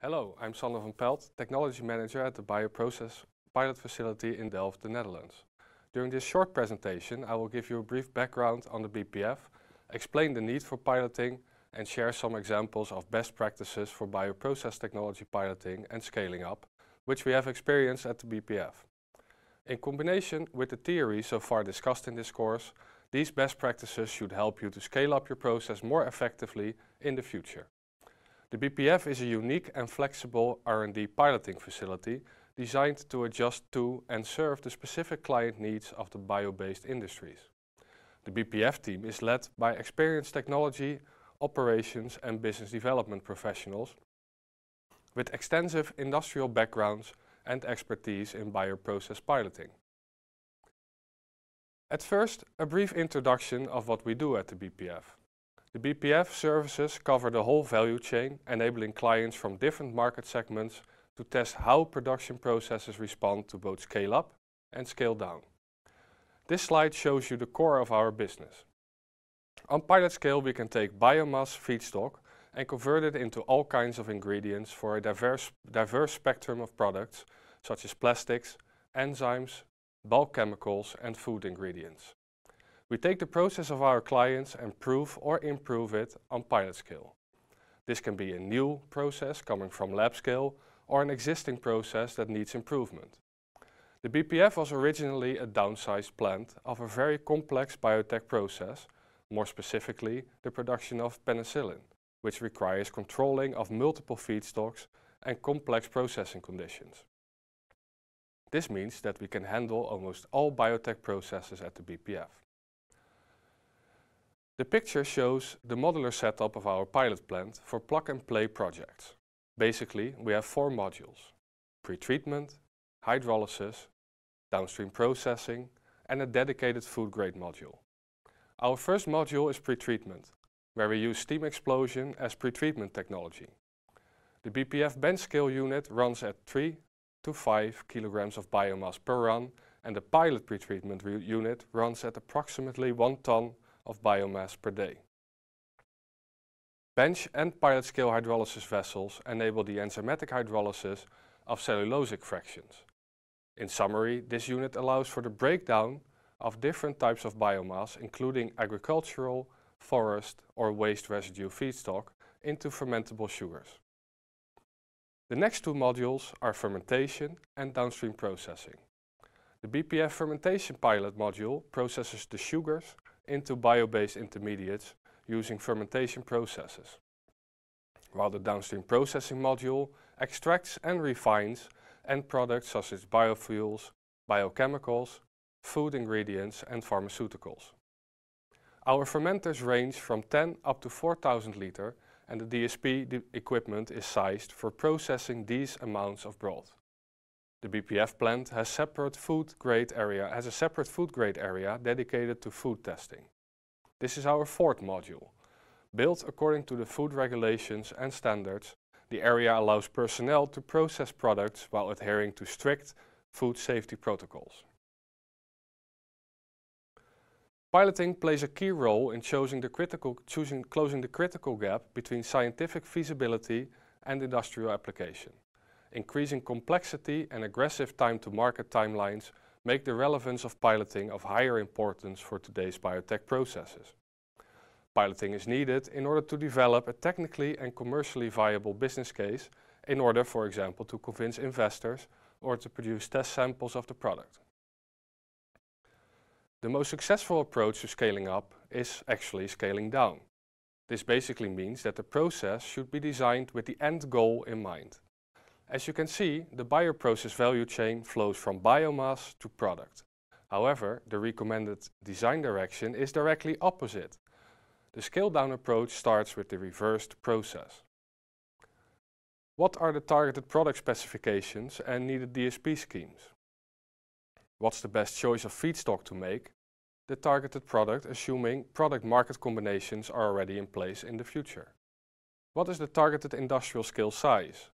Hello, I'm Sander van Pelt, Technology Manager at the Bioprocess Pilot Facility in Delft, the Netherlands. During this short presentation, I will give you a brief background on the BPF, explain the need for piloting, and share some examples of best practices for bioprocess technology piloting and scaling up, which we have experienced at the BPF. In combination with the theory so far discussed in this course, these best practices should help you to scale up your process more effectively in the future. The BPF is a unique and flexible R&D piloting facility designed to adjust to and serve the specific client needs of the bio-based industries. The BPF team is led by experienced technology, operations and business development professionals with extensive industrial backgrounds and expertise in bioprocess piloting. At first, a brief introduction of what we do at the BPF. The BPF services cover the whole value chain, enabling clients from different market segments to test how production processes respond to both scale up and scale down. This slide shows you the core of our business. On pilot scale, we can take biomass feedstock and convert it into all kinds of ingredients for a diverse, diverse spectrum of products, such as plastics, enzymes, bulk chemicals and food ingredients. We take the process of our clients and prove or improve it on pilot scale. This can be a new process coming from lab scale or an existing process that needs improvement. The BPF was originally a downsized plant of a very complex biotech process, more specifically the production of penicillin, which requires controlling of multiple feedstocks and complex processing conditions. This means that we can handle almost all biotech processes at the BPF. The picture shows the modular setup of our pilot plant for plug-and-play projects. Basically, we have four modules. Pretreatment, hydrolysis, downstream processing and a dedicated food-grade module. Our first module is pretreatment, where we use steam explosion as pretreatment technology. The BPF bench scale unit runs at 3 to 5 kilograms of biomass per run and the pilot pretreatment unit runs at approximately 1 ton of biomass per day. Bench and pilot scale hydrolysis vessels enable the enzymatic hydrolysis of cellulosic fractions. In summary, this unit allows for the breakdown of different types of biomass, including agricultural, forest or waste residue feedstock, into fermentable sugars. The next two modules are fermentation and downstream processing. The BPF fermentation pilot module processes the sugars into bio-based intermediates using fermentation processes, while the downstream processing module extracts and refines end products such as biofuels, biochemicals, food ingredients and pharmaceuticals. Our fermenters range from 10 up to 4000 liter and the DSP equipment is sized for processing these amounts of broth. The BPF plant has, separate food grade area, has a separate food grade area dedicated to food testing. This is our fourth module. Built according to the food regulations and standards, the area allows personnel to process products while adhering to strict food safety protocols. Piloting plays a key role in the critical, choosing, closing the critical gap between scientific feasibility and industrial application increasing complexity and aggressive time-to-market timelines make the relevance of piloting of higher importance for today's biotech processes. Piloting is needed in order to develop a technically and commercially viable business case in order, for example, to convince investors or to produce test samples of the product. The most successful approach to scaling up is actually scaling down. This basically means that the process should be designed with the end goal in mind. As you can see, the bioprocess value chain flows from biomass to product. However, the recommended design direction is directly opposite. The scale-down approach starts with the reversed process. What are the targeted product specifications and needed DSP schemes? What's the best choice of feedstock to make? The targeted product assuming product market combinations are already in place in the future. What is the targeted industrial scale size?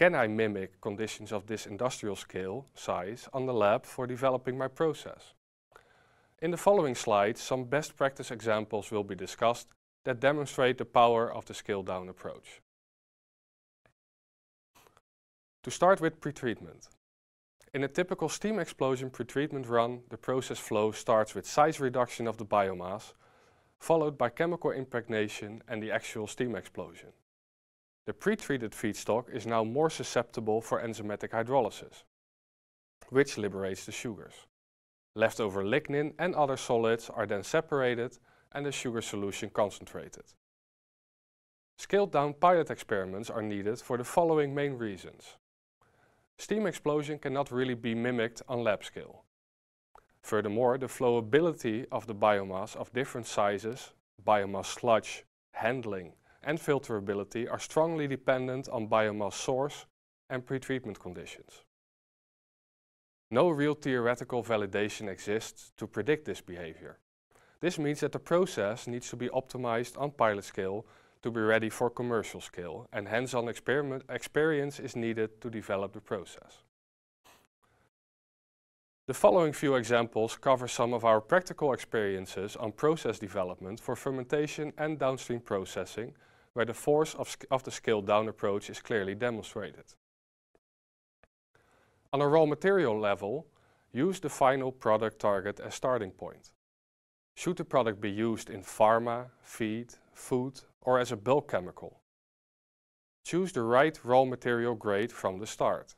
Can I mimic conditions of this industrial scale size on the lab for developing my process? In the following slides, some best practice examples will be discussed that demonstrate the power of the scale-down approach. To start with pretreatment. In a typical steam explosion pretreatment run, the process flow starts with size reduction of the biomass, followed by chemical impregnation and the actual steam explosion. The pretreated feedstock is now more susceptible for enzymatic hydrolysis, which liberates the sugars. Leftover lignin and other solids are then separated and the sugar solution concentrated. Scaled-down pilot experiments are needed for the following main reasons. Steam explosion cannot really be mimicked on lab scale. Furthermore, the flowability of the biomass of different sizes, biomass sludge, handling and filterability are strongly dependent on biomass source and pretreatment conditions. No real theoretical validation exists to predict this behavior. This means that the process needs to be optimized on pilot scale to be ready for commercial scale and hands-on experience is needed to develop the process. The following few examples cover some of our practical experiences on process development for fermentation and downstream processing where the force of, of the scaled-down approach is clearly demonstrated. On a raw material level, use the final product target as starting point. Should the product be used in pharma, feed, food, or as a bulk chemical? Choose the right raw material grade from the start.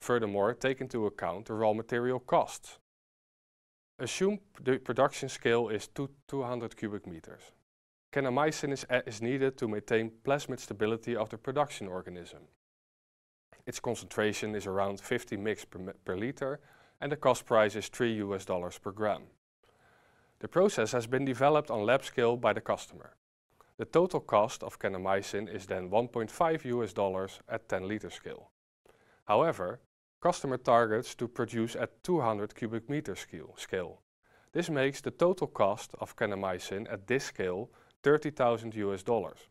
Furthermore, take into account the raw material costs. Assume the production scale is 200 cubic meters. Kanamycin is, eh, is needed to maintain plasmid stability of the production organism. Its concentration is around 50 mg per, per liter and the cost price is 3 US dollars per gram. The process has been developed on lab scale by the customer. The total cost of kanamycin is then 1.5 US dollars at 10 liter scale. However, customer targets to produce at 200 cubic meter scale. This makes the total cost of kanamycin at this scale 30,000 US dollars.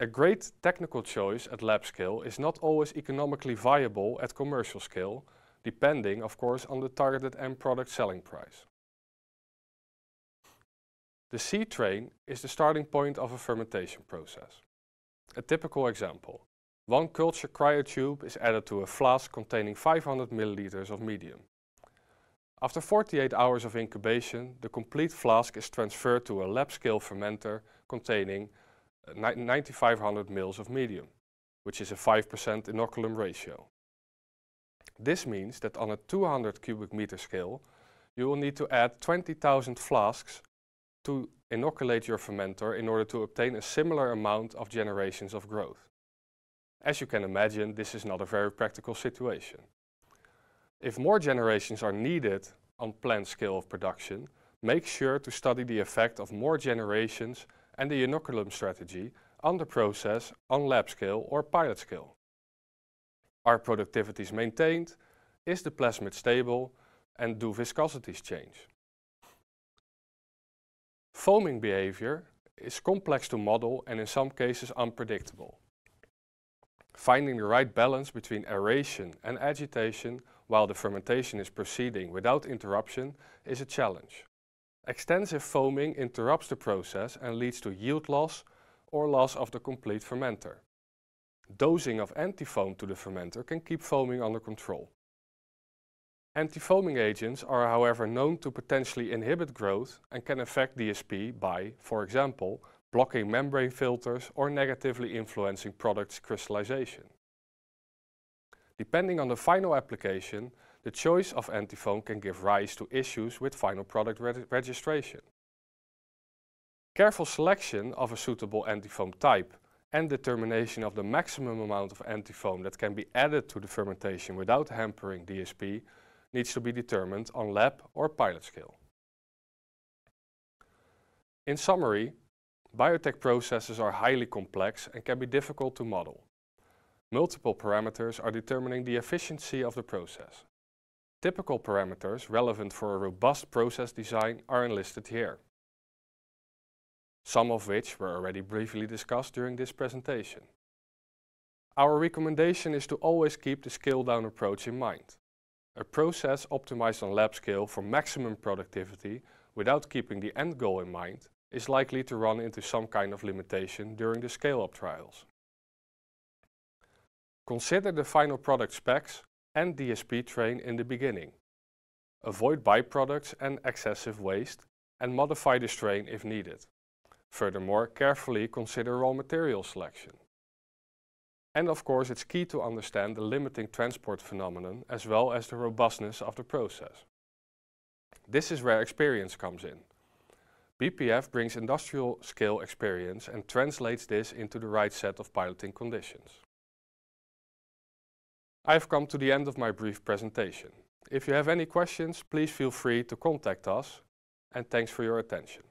A great technical choice at lab scale is not always economically viable at commercial scale, depending, of course, on the targeted end product selling price. The C-train is the starting point of a fermentation process. A typical example. One culture cryotube is added to a flask containing 500 milliliters of medium. After 48 hours of incubation, the complete flask is transferred to a lab-scale fermenter containing uh, 9500 ml of medium, which is a 5% inoculum ratio. This means that on a 200 cubic meter scale, you will need to add 20,000 flasks to inoculate your fermenter in order to obtain a similar amount of generations of growth. As you can imagine, this is not a very practical situation. If more generations are needed on planned scale of production, make sure to study the effect of more generations and the inoculum strategy on the process on lab scale or pilot scale. Are productivities maintained? Is the plasmid stable? And do viscosities change? Foaming behavior is complex to model and in some cases unpredictable. Finding the right balance between aeration and agitation while the fermentation is proceeding without interruption is a challenge. Extensive foaming interrupts the process and leads to yield loss or loss of the complete fermenter. Dosing of antifoam to the fermenter can keep foaming under control. Antifoaming agents are however known to potentially inhibit growth and can affect DSP by, for example, blocking membrane filters or negatively influencing products crystallization. Depending on the final application, the choice of antifoam can give rise to issues with final product re registration. Careful selection of a suitable antifoam type and determination of the maximum amount of antifoam that can be added to the fermentation without hampering DSP needs to be determined on lab or pilot scale. In summary, biotech processes are highly complex and can be difficult to model. Multiple parameters are determining the efficiency of the process. Typical parameters relevant for a robust process design are enlisted here, some of which were already briefly discussed during this presentation. Our recommendation is to always keep the scale-down approach in mind. A process optimized on lab scale for maximum productivity without keeping the end goal in mind is likely to run into some kind of limitation during the scale-up trials. Consider the final product specs and DSP train in the beginning. Avoid byproducts and excessive waste and modify the strain if needed. Furthermore, carefully consider raw material selection. And of course, it's key to understand the limiting transport phenomenon as well as the robustness of the process. This is where experience comes in. BPF brings industrial scale experience and translates this into the right set of piloting conditions. I've come to the end of my brief presentation. If you have any questions, please feel free to contact us, and thanks for your attention.